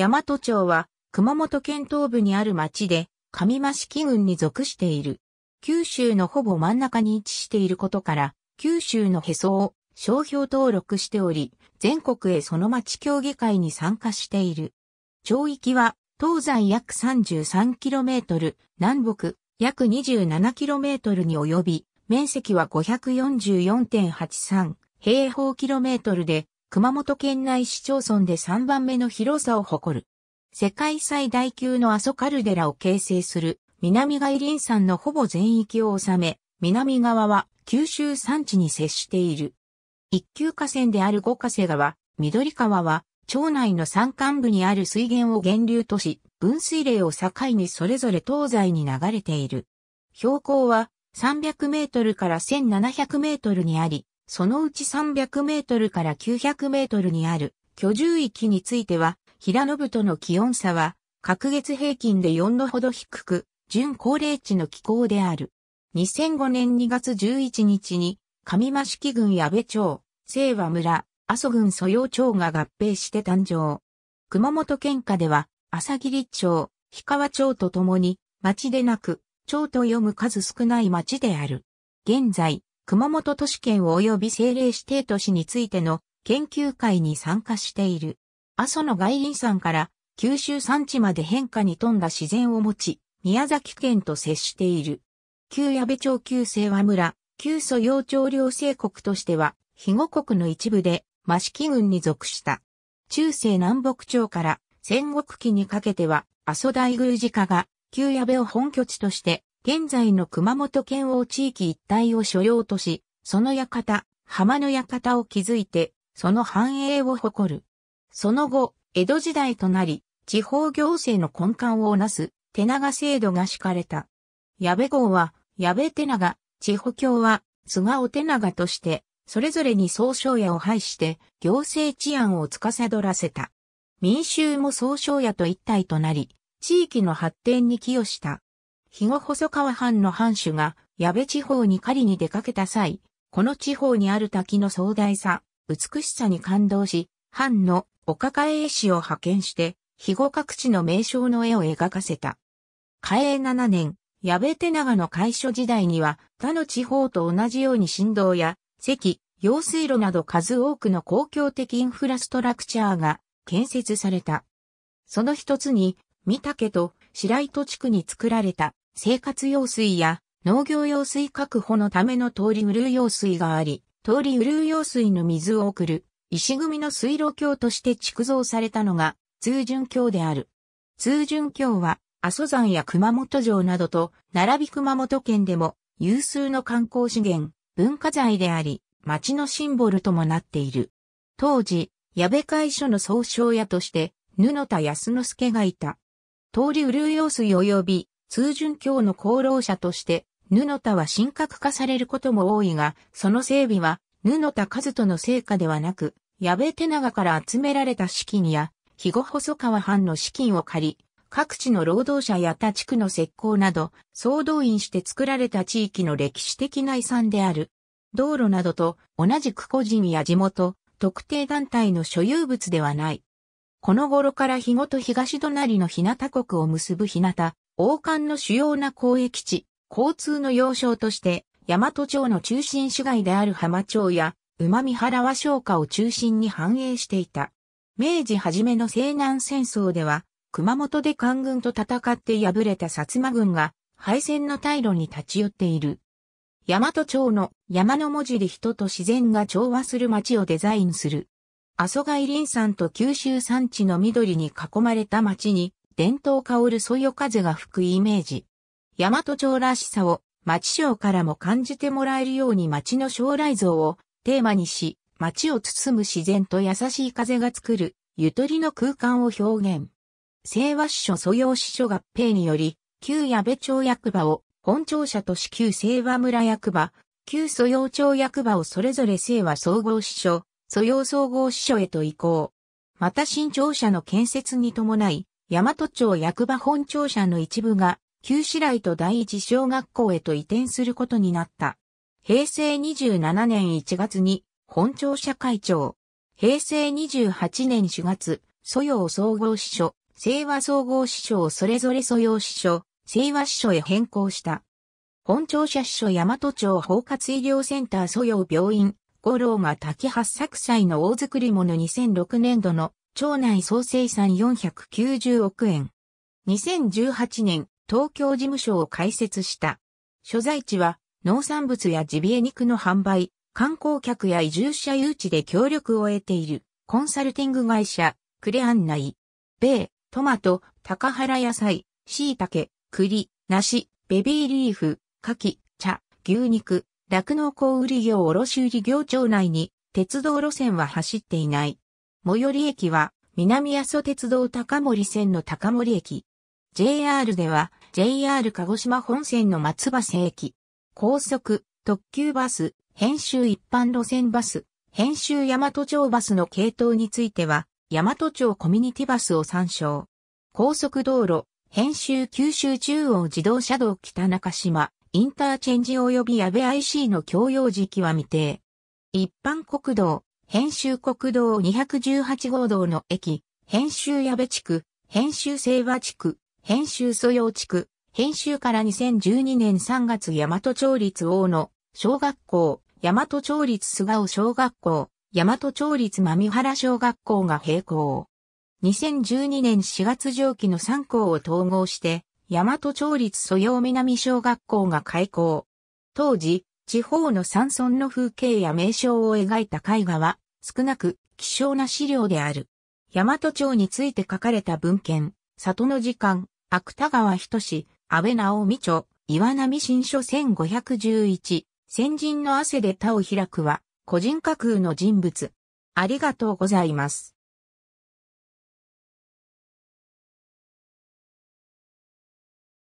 大和町は、熊本県東部にある町で、上し、木郡に属している。九州のほぼ真ん中に位置していることから、九州のへそを商標登録しており、全国へその町協議会に参加している。町域は、東西約 33km、南北約 27km に及び、面積は544.83平方キロメートルで、熊本県内市町村で3番目の広さを誇る。世界最大級の阿蘇カルデラを形成する南外林山のほぼ全域を治め、南側は九州山地に接している。一級河川である五ヶ瀬川、緑川は、町内の山間部にある水源を源流とし、分水嶺を境にそれぞれ東西に流れている。標高は300メートルから1700メートルにあり、そのうち300メートルから900メートルにある居住域については、平野部との気温差は、各月平均で4度ほど低く、準高齢地の気候である。2005年2月11日に、上益木郡矢部町、清和村、阿蘇郡蘇陽町が合併して誕生。熊本県下では、朝霧町、氷川町と共に、町でなく、町と読む数少ない町である。現在、熊本都市圏及び政令指定都市についての研究会に参加している。阿蘇の外輪山から九州山地まで変化に富んだ自然を持ち、宮崎県と接している。旧矢部町旧清和村、旧蘇洋町両生国としては、肥後国の一部で、益城郡に属した。中世南北朝から戦国期にかけては、阿蘇大宮寺家が、旧矢部を本拠地として、現在の熊本県を地域一帯を所要とし、その館、浜の館を築いて、その繁栄を誇る。その後、江戸時代となり、地方行政の根幹をなす、手長制度が敷かれた。矢部号は、矢部手長、地方教は、菅尾手長として、それぞれに総称屋を配して、行政治安を司らせた。民衆も総称屋と一体となり、地域の発展に寄与した。日後細川藩の藩主が、矢部地方に狩りに出かけた際、この地方にある滝の壮大さ、美しさに感動し、藩のお抱え絵師を派遣して、肥後各地の名称の絵を描かせた。嘉永7年、矢部手長の開所時代には、他の地方と同じように振動や、石、用水路など数多くの公共的インフラストラクチャーが建設された。その一つに、三竹と白糸地区に作られた生活用水や農業用水確保のための通り潤る用水があり、通り潤る用水の水を送る石組みの水路橋として築造されたのが通順橋である。通順橋は阿蘇山や熊本城などと並び熊本県でも有数の観光資源、文化財であり、町のシンボルともなっている。当時、矢部会所の総称屋として、布田康之助がいた。通り潤る用水及び通順教の功労者として、布田は神格化されることも多いが、その整備は、布田和人の成果ではなく、矢部手長から集められた資金や、肥後細川藩の資金を借り、各地の労働者や他地区の石膏など、総動員して作られた地域の歴史的な遺産である。道路などと同じく個人や地元、特定団体の所有物ではない。この頃から日ごと東隣の日向国を結ぶ日向、王冠の主要な交易地、交通の要衝として、大和町の中心市街である浜町や、馬見原和商家を中心に繁栄していた。明治初めの西南戦争では、熊本で官軍と戦って敗れた薩摩軍が、敗戦の退路に立ち寄っている。大和町の山の文字で人と自然が調和する町をデザインする。阿蘇外林山と九州山地の緑に囲まれた町に、伝統香るそよ風が吹くイメージ。大和町らしさを町賞からも感じてもらえるように町の将来像をテーマにし、町を包む自然と優しい風が作るゆとりの空間を表現。清和支所蘇用支所合併により、旧矢部町役場を本庁舎とし旧清和村役場、旧蘇用町役場をそれぞれ清和総合支所、蘇用総合支所へと移行。また新庁舎の建設に伴い、大和町役場本庁舎の一部が、旧市来と第一小学校へと移転することになった。平成27年1月に、本庁舎会長。平成28年4月、蘇陽総合支所、清和総合支所をそれぞれ蘇陽支所、清和支所へ変更した。本庁舎支所大和町包括医療センター蘇陽病院、五郎が滝八作祭の大作り物2006年度の町内総生産490億円。2018年、東京事務所を開設した。所在地は、農産物やジビエ肉の販売、観光客や移住者誘致で協力を得ている、コンサルティング会社、クレアン内。米、トマト、高原野菜、椎茸、栗、梨、ベビーリーフ、蠣、茶、牛肉、酪農小売業卸売業町内に鉄道路線は走っていない。最寄り駅は、南阿蘇鉄道高森線の高森駅。JR では、JR 鹿児島本線の松橋駅。高速、特急バス、編集一般路線バス、編集大和町バスの系統については、大和町コミュニティバスを参照。高速道路、編集九州中央自動車道北中島、インターチェンジ及び安倍 IC の共用時期は未定。一般国道、編集国道218号道の駅、編集矢部地区、編集清和地区、編集蘇陽地区、編集から2012年3月大和町立大野、小学校、大和町立菅生小学校、大和町立真美原小学校が閉校。2012年4月上記の3校を統合して、大和町立蘇陽南小学校が開校。当時、地方の山村の風景や名称を描いた絵画は、少なく希少な資料である。大和町について書かれた文献、里の時間、芥川仁志、安倍直美著、岩波新書1511、先人の汗で田を開くは、個人架空の人物。ありがとうございます。